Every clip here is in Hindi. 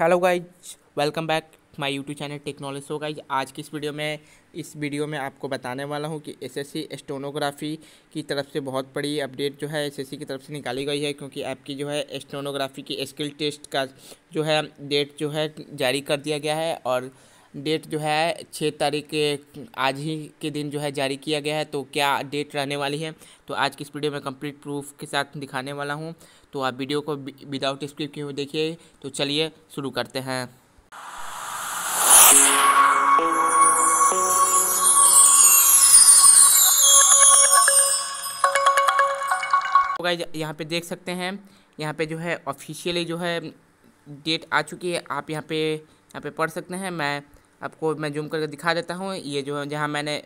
hello guys welcome back my YouTube channel technology so guys आज की इस वीडियो में इस वीडियो में आपको बताने वाला हूँ कि एसएससी स्टोनोग्राफी की तरफ से बहुत बड़ी अपडेट जो है एसएससी की तरफ से निकाली गई है क्योंकि आपकी जो है एस्टोनोग्राफी की स्किल टेस्ट का जो है डेट जो है जारी कर दिया गया है और डेट जो है छः तारीख के आज ही के दिन जो है जारी किया गया है तो क्या डेट रहने वाली है तो आज की इस वीडियो में कंप्लीट प्रूफ के साथ दिखाने वाला हूँ तो आप वीडियो को विदाउट स्क्रिप्ट क्यों देखिए तो चलिए शुरू करते हैं तो यहाँ पे देख सकते हैं यहाँ पे जो है ऑफिशियली जो है डेट आ चुकी है आप यहाँ पे यहाँ पे पढ़ सकते हैं मैं आपको मैं जूम करके दिखा देता हूँ ये जो है जहाँ मैंने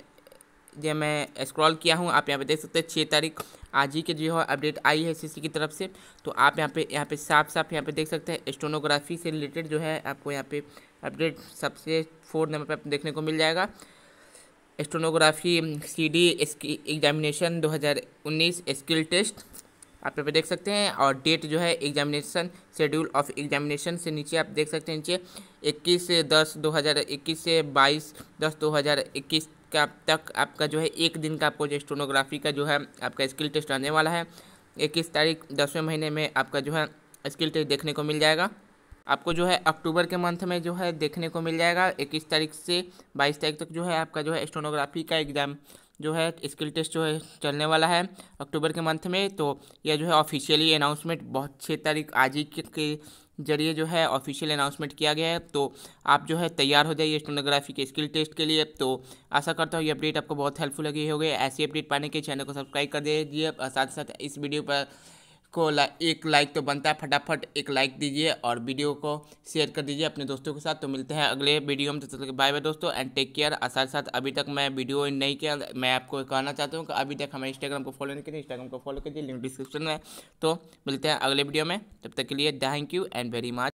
जो मैं स्क्रॉल किया हूँ आप यहाँ पे देख सकते हैं छः तारीख आज ही के जो है अपडेट आई है सी की तरफ से तो आप यहाँ पे यहाँ पे साफ साफ यहाँ पे देख सकते हैं स्टोनोग्राफी से रिलेटेड जो है आपको यहाँ पे अपडेट सबसे फोर नंबर पर देखने को मिल जाएगा स्टोनोग्राफी सी डी एग्जामिनेशन दो स्किल टेस्ट आप यहाँ पे देख सकते हैं और डेट जो है एग्जामिनेशन शेड्यूल ऑफ एग्जामिनेशन से नीचे आप देख सकते हैं नीचे इक्कीस दस दो हज़ार इक्कीस से बाईस दस दो हज़ार इक्कीस का तक आपका जो है एक दिन का आपको स्टोनोग्राफी का जो है आपका स्किल टेस्ट आने वाला है इक्कीस तारीख दसवें महीने में आपका जो है स्किल टेस्ट देखने को मिल जाएगा आपको जो है अक्टूबर के मंथ में जो है देखने को मिल जाएगा इक्कीस तारीख से बाईस तारीख तक जो है आपका जो है स्टोनोग्राफी का एग्ज़ाम जो है स्किल टेस्ट जो है चलने वाला है अक्टूबर के मंथ में तो यह जो है ऑफिशियली अनाउंसमेंट बहुत छः तारीख आज ही के जरिए जो है ऑफिशियल अनाउंसमेंट किया गया है तो आप जो है तैयार हो जाइए स्टोनोग्राफी के स्किल टेस्ट के लिए तो आशा करता हूँ ये अपडेट आपको बहुत हेल्पफुल लगी होगी ऐसी अपडेट पाने के चैनल को सब्सक्राइब कर दीजिए साथ साथ इस वीडियो पर को ला, एक लाइक तो बनता है फटाफट एक लाइक दीजिए और वीडियो को शेयर कर दीजिए अपने दोस्तों के साथ तो मिलते हैं अगले वीडियो में तो चल बाय बाय दोस्तों एंड टेक केयर और साथ साथ अभी तक मैं वीडियो नहीं किया मैं आपको कहना चाहता हूँ कि अभी तक हमें इंस्टाग्राम को फॉलो नहीं करिए इंस्टाग्राम को फॉलो कीजिए लिंक डिस्क्रिप्शन में तो मिलते हैं अगले वीडियो में तब तक के लिए thank you and very much